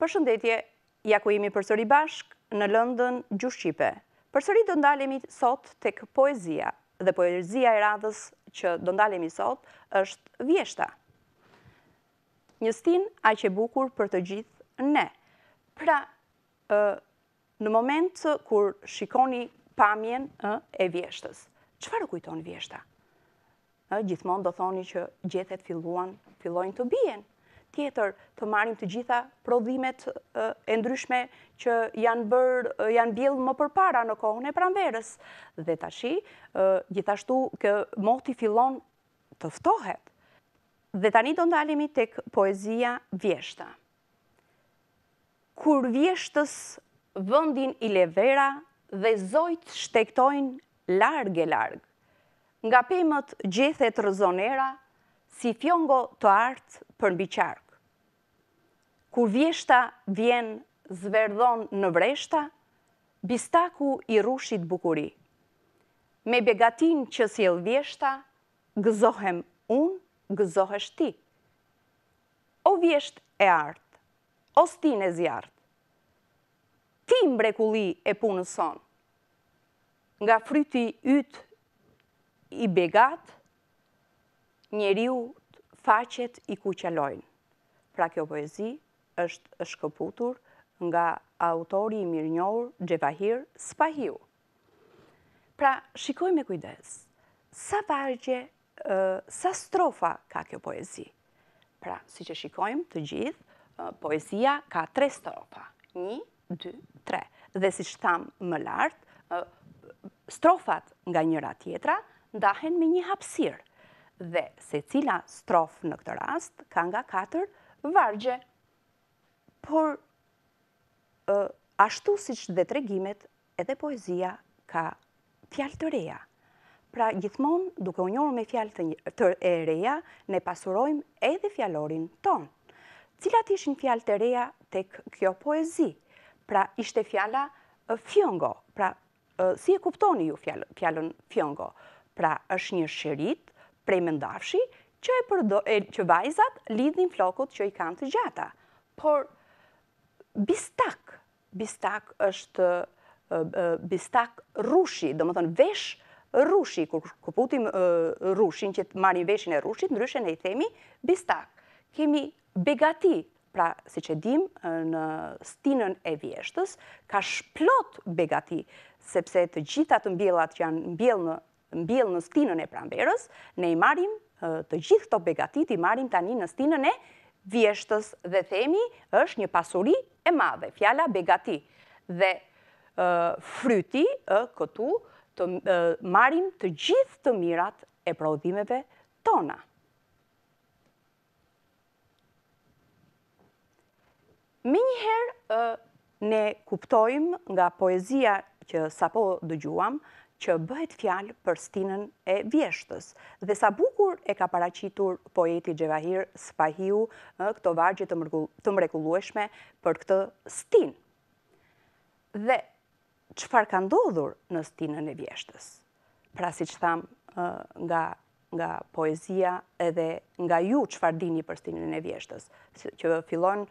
Për shëndetje, ja ku jemi përsëri bashk në Lëndën, Gjushqipe. Përsëri do ndalemi sot tek poezia, dhe poezia e radhës që do ndalemi sot është vjeshta. Një stin a që bukur për të gjithë ne. Pra, në moment të kur shikoni pamjen e vjeshtës, qëfar u kujton vjeshta? Gjithmon do thoni që gjethet filluan, fillojnë të bijen, tjetër të marim të gjitha prodhimet e ndryshme që janë janë bjellë më përpara në kohën e pranverës. Dhe të gjithashtu kë moti fillon të ftohet. Dhe tani do ndalimi tek poezia vjeshta. Kur vjeshtës vëndin i levera dhe zojt shtektojnë largë e largë, nga pëjmët gjethet rëzonera, si fjongo të artë për në biqarë kur vjeshta vjen zverdhon në vreshta, bistaku i rushit bukuri. Me begatin që si e vjeshta, gëzohem unë, gëzohesht ti. O vjesht e artë, o stin e zjartë, ti mbrekuli e punës sonë, nga fryti ytë i begatë, njeriu faqet i kuqelojnë. Pra kjo poezi është shkëputur nga autori i mirë njohur Gjevahir Spahiu. Pra, shikoj me kujdes, sa vargje, sa strofa ka kjo poezi? Pra, si që shikojmë të gjithë, poezia ka tre strofa. Një, dy, tre. Dhe si që thamë më lartë, strofat nga njëra tjetra ndahen me një hapsirë dhe se cila strofë në këtë rast ka nga 4 vargje por ashtu si që dhe tregimet, edhe poezia ka fjalë të reja. Pra, gjithmonë, duke u unjohë me fjalë të reja, ne pasurojmë edhe fjalorin tonë. Cilat ishin fjalë të reja tek kjo poezi? Pra, ishte fjala fjongo. Pra, si e kuptoni ju fjallën fjongo? Pra, është një shirit prej mëndafshi që vajzat lidhin flokut që i kanë të gjata. Por, Bistak, bistak është bistak rushi, dhe më thënë vesh rushi, kur këputim rushin që marim veshin e rushit, ndryshen e i themi bistak. Kemi begati, pra si që dim në stinën e vjeshtës, ka shplot begati, sepse të gjithat të mbjellat që janë mbjell në stinën e pramberës, ne i marim të gjithë të begatit, i marim tani në stinën e vjeshtës dhe themi është një pasuri e madhe, fjala begati dhe fryti këtu të marim të gjithë të mirat e prodhimeve tona. Me njëherë ne kuptojmë nga poezia që sa po dëgjuam që bëhet fjalë për stinën e vjeshtës. Dhe sa bukur e ka paracitur poeti Gjevahir Spahiu këto vargje të mrekulueshme për këtë stin. Dhe qëfar ka ndodhur në stinën e vjeshtës? Pra si që thamë nga poezia edhe nga ju qëfar dini për stinën e vjeshtës, që fillon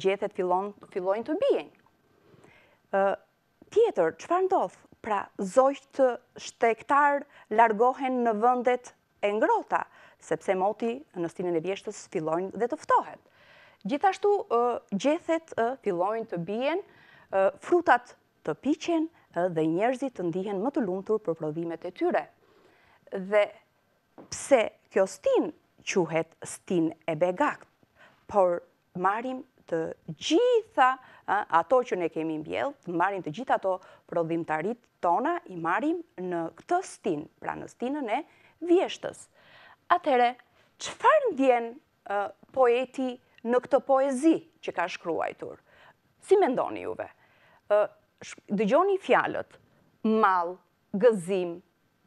gjethet, fillojnë të bjenjë. Tjetër, qëfar ndodhë pra zojtë shtektar largohen në vëndet e ngrota, sepse moti në stinën e vjeshtës fillojnë dhe të ftohet. Gjithashtu gjethet fillojnë të bijen, frutat të pichen dhe njerëzit të ndihen më të lumëtur për prodhimet e tyre. Dhe pse kjo stin quhet stin e begakt, por marim të gjitha ato që ne kemi mbjell, të marim të gjitha ato prodhimtarit tona, i marim në këtë stin, pra në stinën e vjeshtës. Atere, qëfar në djenë poeti në këtë poezi që ka shkrua i tur? Si me ndoni juve? Dëgjoni fjalët, mal, gëzim,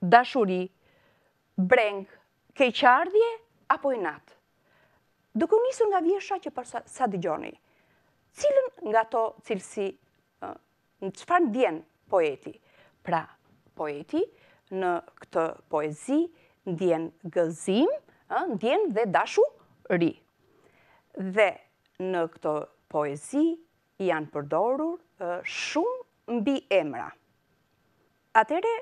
dashuri, breng, keqardje, apo i natë. Dëku unisur nga vjesha që përsa sa dëgjoni, cilën nga to cilësi, në qëfar në djenë poeti? Pra, poeti në këtë poezi në djenë gëzim, në djenë dhe dashu ri. Dhe në këtë poezi janë përdorur shumë mbi emra. Atere,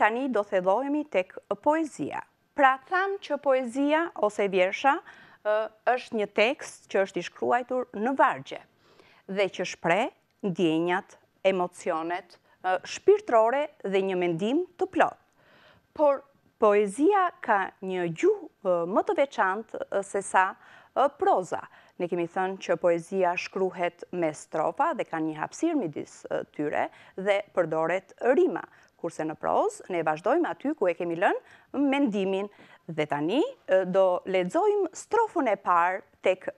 tani do thedojemi tek poezia. Pra, thamë që poezia ose vjersha është një tekst që është ishkruajtur në vargje dhe që shpre ndjenjat, emocionet, shpirtrore dhe një mendim të plot. Por poezia ka një gjuhë më të veçantë se sa proza. Ne kemi thënë që poezia shkruhet me strofa dhe ka një hapsir midis tyre dhe përdoret rima. Kurse në prozë, ne vazhdojmë aty ku e kemi lënë mendimin dhe tani do ledzojmë strofën e parë tek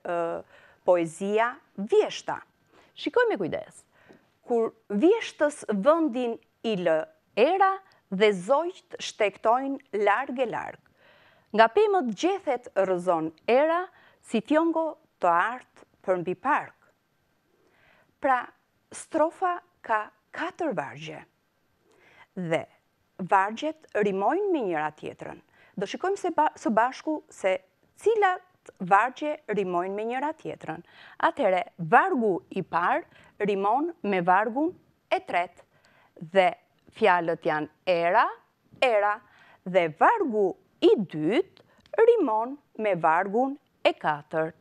poezia vjeshta. Shikoj me kujdes, kur vjeshtës vëndin i lë era dhe zojt shtektojnë largë e largë. Nga pëmët gjethet rëzon era, si tjongo të artë për mbi parkë. Pra, strofa ka katër vargje. Dhe vargjet rimojnë me njëra tjetërën. Do shikojmë së bashku se cilat vargje rimojnë me njëra tjetërën. Atere, vargu i parë rimon me vargun e tretë. Dhe fjallët janë era, era. Dhe vargu i dytë rimon me vargun e katërt.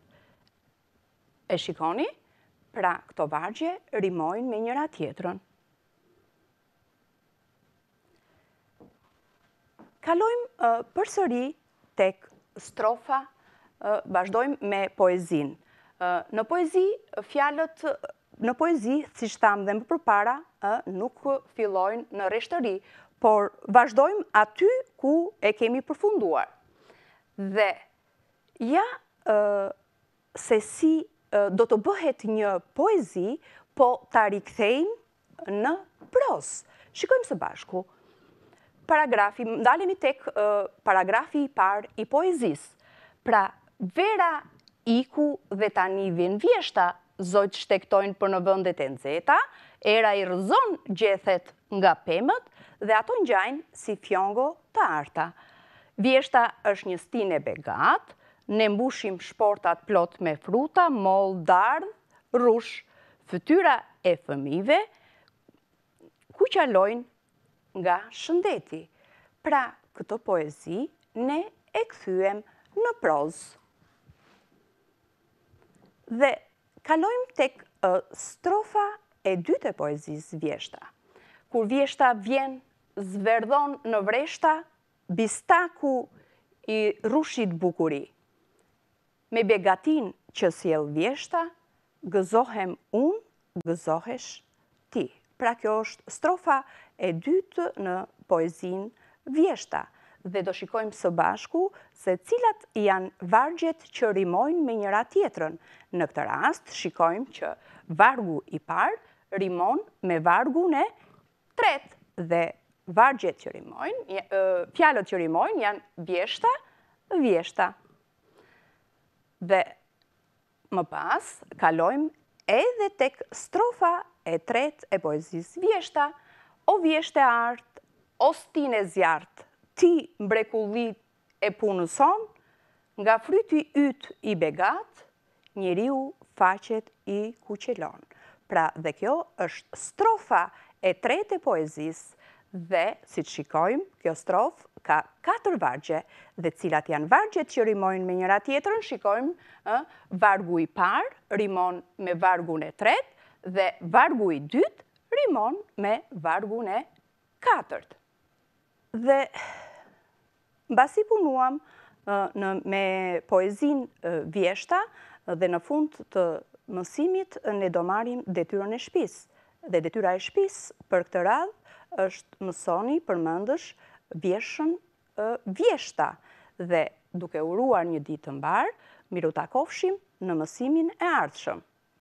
E shikoni, pra këto vargje rimojnë me njëra tjetërën. Kalojmë përsëri tek strofa bashdojmë me poezin. Në poezi, fjalët, në poezi, si shtamë dhe më përpara, nuk fillojnë në reshtëri, por vazhdojmë aty ku e kemi përfunduar. Dhe ja se si do të bëhet një poezi, po ta rikthejmë në pros. Shikojmë së bashku. Paragrafi, ndalemi tek paragrafi i par i poezis. Pra, Vera iku dhe tani vjen vjeshta, zojtë shtektojnë për në vëndet e nëzeta, era i rëzon gjethet nga pëmët dhe ato njajnë si fjongo të arta. Vjeshta është një stine begat, ne mbushim shportat plot me fruta, mol, dardh, rush, fëtyra e fëmive, ku qalojnë nga shëndeti. Pra, këto poezi ne e këthyem në prozë. Dhe kalojmë tek strofa e dytë e poezis vjeshta. Kur vjeshta vjen, zverdhon në vreshta, bistaku i rushit bukuri. Me begatin që s'jel vjeshta, gëzohem unë, gëzohesh ti. Pra kjo është strofa e dytë në poezin Vjeshta dhe do shikojmë së bashku se cilat janë vargjet që rimojnë me njëra tjetërën. Në këtë rast, shikojmë që vargu i parë rimon me vargu në tretë dhe vargjet që rimojnë, pjallot që rimojnë janë vjeshta, vjeshta. Dhe më pas, kalojmë edhe tek strofa e tretë e poezis vjeshta, o vjeshte artë, o stine zjartë, ti mbrekullit e punëson, nga fryti ytë i begat, njëri u i kuqelon. Pra dhe kjo është strofa e tretë e poezis dhe, si të shikojmë, kjo strof ka katër vargje dhe cilat janë vargje që rimojnë me njëra tjetërën, shikojmë, vargu i parë rimon me vargun e tretë dhe vargu i dytë rimon me vargun e katërt. Dhe... Basi punuam me poezin vjeshta dhe në fund të mësimit ne do marim detyron e shpis. Dhe detyra e shpis për këtë radh është mësoni për mëndësh vjeshën vjeshta. Dhe duke uruar një ditë mbarë, miru takofshim në mësimin e ardhëshëm.